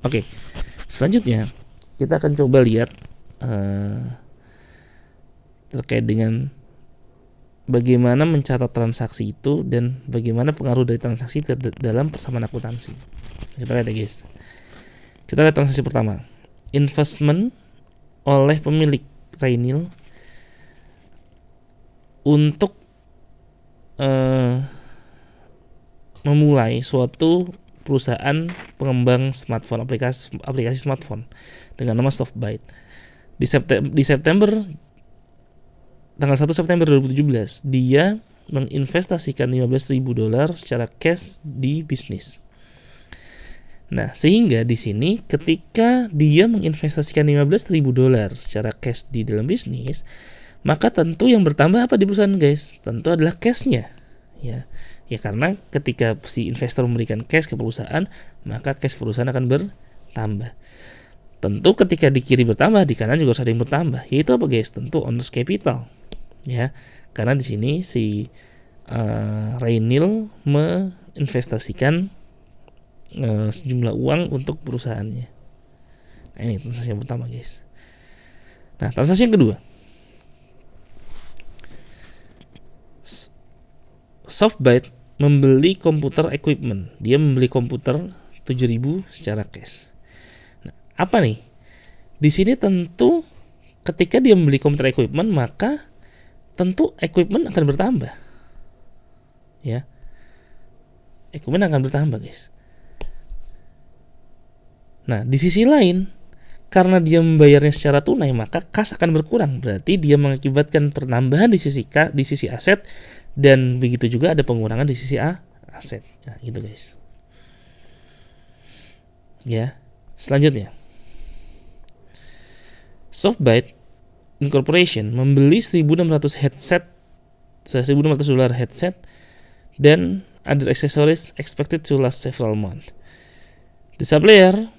Oke, okay. selanjutnya kita akan coba lihat uh, terkait dengan bagaimana mencatat transaksi itu dan bagaimana pengaruh dari transaksi dalam persamaan akuntansi. Kita lihat ya guys. Kita lihat transaksi pertama. Investment oleh pemilik Rainil untuk uh, memulai suatu perusahaan pengembang smartphone aplikasi aplikasi smartphone dengan nama Softbyte. Di, Septem di September tanggal 1 September 2017 dia menginvestasikan 15.000 dolar secara cash di bisnis. Nah, sehingga di sini ketika dia menginvestasikan 15.000 dolar secara cash di dalam bisnis, maka tentu yang bertambah apa di perusahaan guys? Tentu adalah cashnya. Ya, Ya karena ketika si investor memberikan cash ke perusahaan, maka cash perusahaan akan bertambah. Tentu ketika di kiri bertambah, di kanan juga harus ada yang bertambah. Yaitu apa guys? Tentu owners capital. Ya. Karena di sini si uh, eh, Rainil menginvestasikan uh, sejumlah uang untuk perusahaannya. Nah, ini transaksi yang pertama, guys. Nah, transaksi yang kedua. Softbite membeli komputer equipment. Dia membeli komputer 7000 secara cash. Nah, apa nih? Di sini tentu ketika dia membeli komputer equipment maka tentu equipment akan bertambah. Ya. Equipment akan bertambah, guys. Nah, di sisi lain karena dia membayarnya secara tunai, maka kas akan berkurang. Berarti dia mengakibatkan penambahan di sisi k di sisi aset dan begitu juga ada pengurangan di sisi A, aset. Nah, gitu guys. Ya. Selanjutnya. Softbyte Incorporation membeli 1.600 headset 1.600 dolar headset dan other accessories expected to last several months. The supplier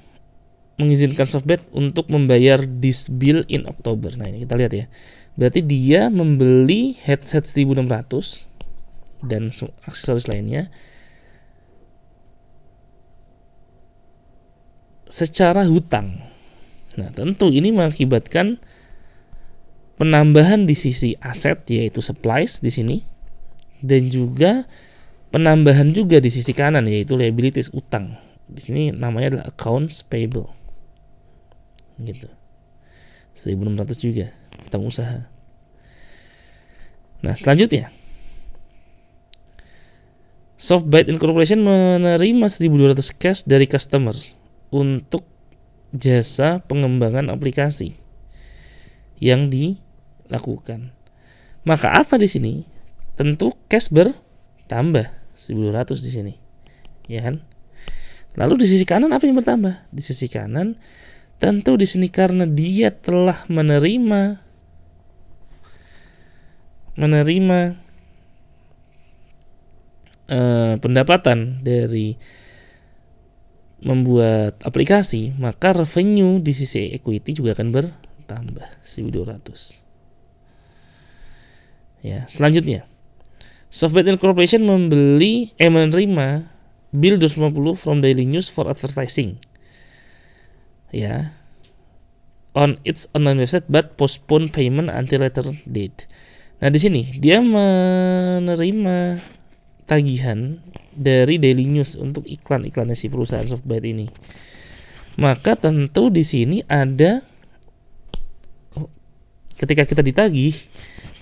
mengizinkan softbank untuk membayar this bill in October. Nah, ini kita lihat ya. Berarti dia membeli headset 1600 dan aksesoris lainnya secara hutang. Nah, tentu ini mengakibatkan penambahan di sisi aset yaitu supplies di sini dan juga penambahan juga di sisi kanan yaitu liabilities utang. Di sini namanya adalah accounts payable. Iya. gitu 1600 juga kita usaha nah selanjutnya Softbyte Incorporation menerima 1200 cash dari customers untuk jasa pengembangan aplikasi yang dilakukan. Maka apa di sini? Tentu cash bertambah 1200 di sini. Ya kan? Lalu di sisi kanan apa yang bertambah? Di sisi kanan Tentu di sini karena dia telah menerima menerima uh, pendapatan dari membuat aplikasi, maka revenue di sisi equity juga akan bertambah 1200. Ya, selanjutnya Softbank Incorporation membeli eh menerima bill 250 from Daily News for advertising ya on its online website but postpone payment until later date. Nah di sini dia menerima tagihan dari Daily News untuk iklan-iklannya si perusahaan software ini. Maka tentu di sini ada oh, ketika kita ditagih,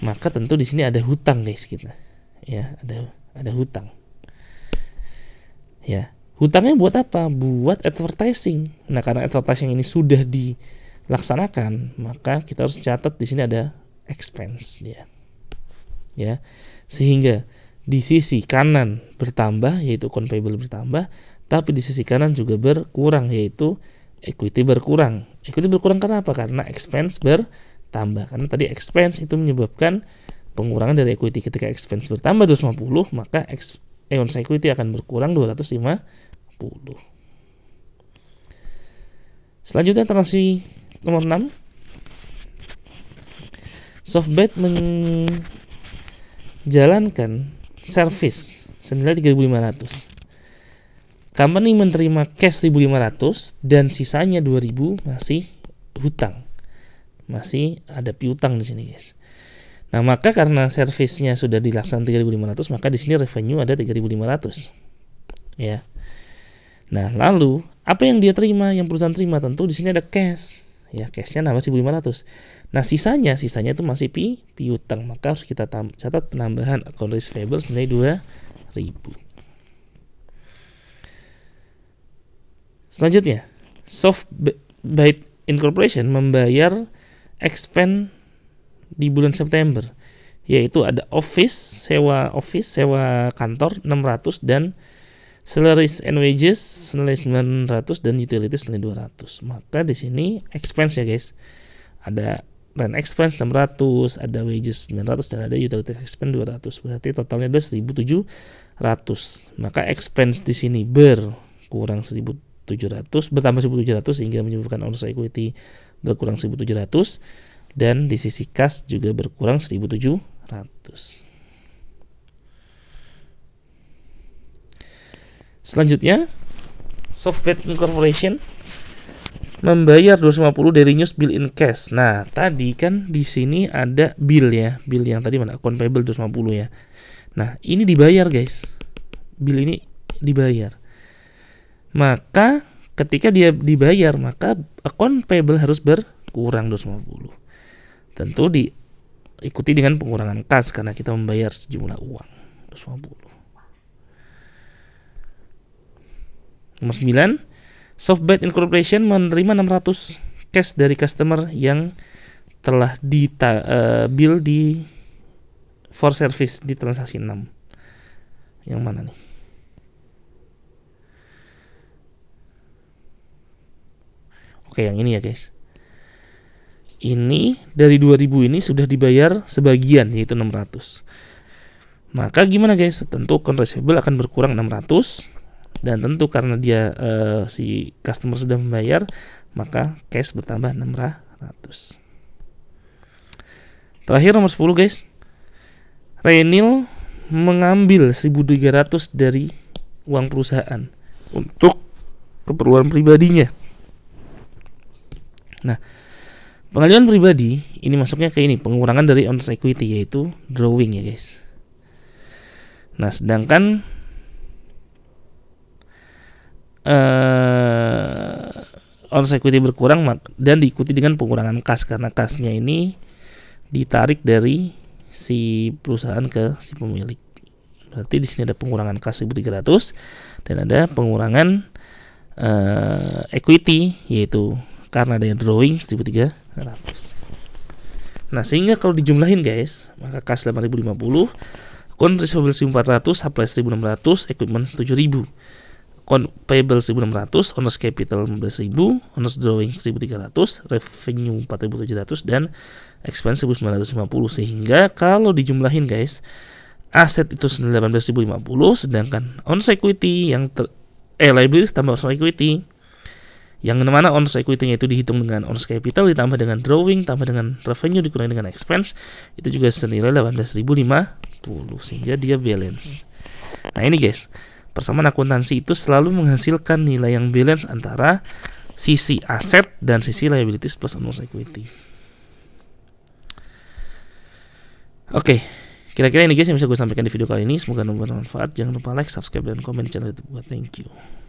maka tentu di sini ada hutang guys kita. Ya, ada ada hutang. Ya. Hutangnya buat apa? Buat advertising. Nah, karena advertising ini sudah dilaksanakan, maka kita harus catat di sini ada expense dia. Ya. Sehingga di sisi kanan bertambah yaitu account payable bertambah, tapi di sisi kanan juga berkurang yaitu equity berkurang. Equity berkurang karena apa? Karena expense bertambah. Karena tadi expense itu menyebabkan pengurangan dari equity ketika expense bertambah 250 maka ex, eons eh, equity akan berkurang 250 Selanjutnya transaksi nomor 6 Softbet menjalankan service senilai 3.500 Company menerima cash 1.500 dan sisanya 2.000 masih hutang masih ada piutang di sini guys Nah, maka karena servisnya sudah dilaksanakan 3.500, maka di sini revenue ada 3.500. Ya. Nah, lalu apa yang dia terima, yang perusahaan terima? Tentu di sini ada cash. Ya, cashnya nambah 1500. Nah, sisanya, sisanya itu masih pi piutang. Maka harus kita catat penambahan account receivable senilai 2000. Selanjutnya, Soft Byte Incorporation membayar expense di bulan September, yaitu ada office, sewa office, sewa kantor 600 dan Salaries and wages senilai 900 dan utilities senilai 200. Maka di sini expense ya guys. Ada rent expense 600, ada wages 900 dan ada utilities expense 200. Berarti totalnya ada 1700. Maka expense di sini berkurang 1700 bertambah 1700 sehingga menyebabkan owners equity berkurang 1700 dan di sisi kas juga berkurang 1700. Selanjutnya, Softbet Corporation membayar 250 dari news bill in cash. Nah, tadi kan di sini ada bill ya, bill yang tadi mana? Account payable 250 ya. Nah, ini dibayar, guys. Bill ini dibayar. Maka ketika dia dibayar, maka account payable harus berkurang 250. Tentu diikuti dengan pengurangan kas karena kita membayar sejumlah uang 250. Nomor 9, SoftBank Incorporation menerima 600 cash dari customer yang telah di uh, eh, bill di for service di transaksi 6. Yang mana nih? Oke, yang ini ya, guys. Ini dari 2000 ini sudah dibayar sebagian yaitu 600. Maka gimana guys? Tentu account receivable akan berkurang 600 dan tentu karena dia uh, si customer sudah membayar maka cash bertambah 600 terakhir nomor 10 guys Renil mengambil 1300 dari uang perusahaan untuk keperluan pribadinya nah pengajuan pribadi ini masuknya ke ini pengurangan dari owner's equity yaitu drawing ya guys nah sedangkan uh, eh, on equity berkurang dan diikuti dengan pengurangan kas karena kasnya ini ditarik dari si perusahaan ke si pemilik. Berarti di sini ada pengurangan kas 1.300 dan ada pengurangan uh, equity yaitu karena ada drawing 1.300. Nah, sehingga kalau dijumlahin guys, maka kas 8050, kontribusi 1400, supply 1600, equipment 7000 payable 1600, owners capital 15000, owners drawing 1300, revenue 4700 dan expense 1950 sehingga kalau dijumlahin guys aset itu 18050 sedangkan owners equity yang ter, eh liabilities tambah owners equity yang mana owners equity-nya itu dihitung dengan owners capital ditambah dengan drawing tambah dengan revenue dikurangi dengan expense itu juga senilai 18050 sehingga dia balance. Nah ini guys, Persamaan akuntansi itu selalu menghasilkan nilai yang balance antara sisi aset dan sisi liabilities plus owners equity. Oke, kira-kira ini guys yang bisa gue sampaikan di video kali ini. Semoga bermanfaat. Jangan lupa like, subscribe, dan komen di channel YouTube gue. Thank you.